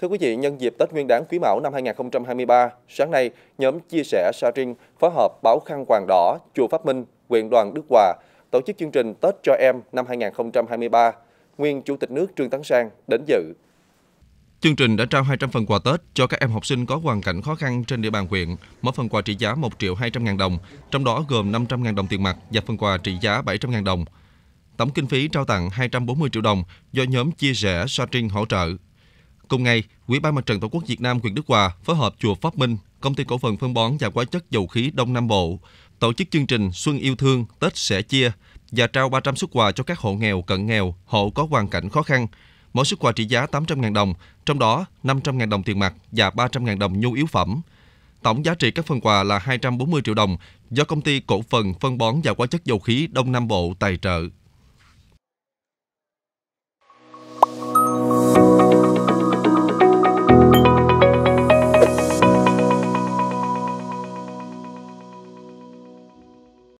Thưa quý vị, nhân dịp Tết Nguyên đán Quý Mão năm 2023, sáng nay, nhóm chia sẻ Sa Trinh phối hợp báo Khăn Hoàng Đỏ, Chùa Pháp Minh, huyện Đoàn Đức Hòa tổ chức chương trình Tết cho em năm 2023. Nguyên Chủ tịch nước Trương Tấn Sang đến dự. Chương trình đã trao 200 phần quà Tết cho các em học sinh có hoàn cảnh khó khăn trên địa bàn huyện, mỗi phần quà trị giá 1 triệu 200 ngàn đồng, trong đó gồm 500 ngàn đồng tiền mặt và phần quà trị giá 700 ngàn đồng. Tổng kinh phí trao tặng 240 triệu đồng do nhóm chia sẻ Sa Trinh hỗ trợ. Cùng ngày, Ủy ban Mặt trận Tổ quốc Việt Nam huyện Đức Hòa phối hợp chùa Pháp Minh, công ty cổ phần phân bón và hóa chất dầu khí Đông Nam Bộ tổ chức chương trình Xuân yêu thương, Tết sẻ chia và trao 300 xuất quà cho các hộ nghèo, cận nghèo, hộ có hoàn cảnh khó khăn. Mỗi xuất quà trị giá 800.000 đồng, trong đó 500.000 đồng tiền mặt và 300.000 đồng nhu yếu phẩm. Tổng giá trị các phần quà là 240 triệu đồng do công ty cổ phần phân bón và hóa chất dầu khí Đông Nam Bộ tài trợ.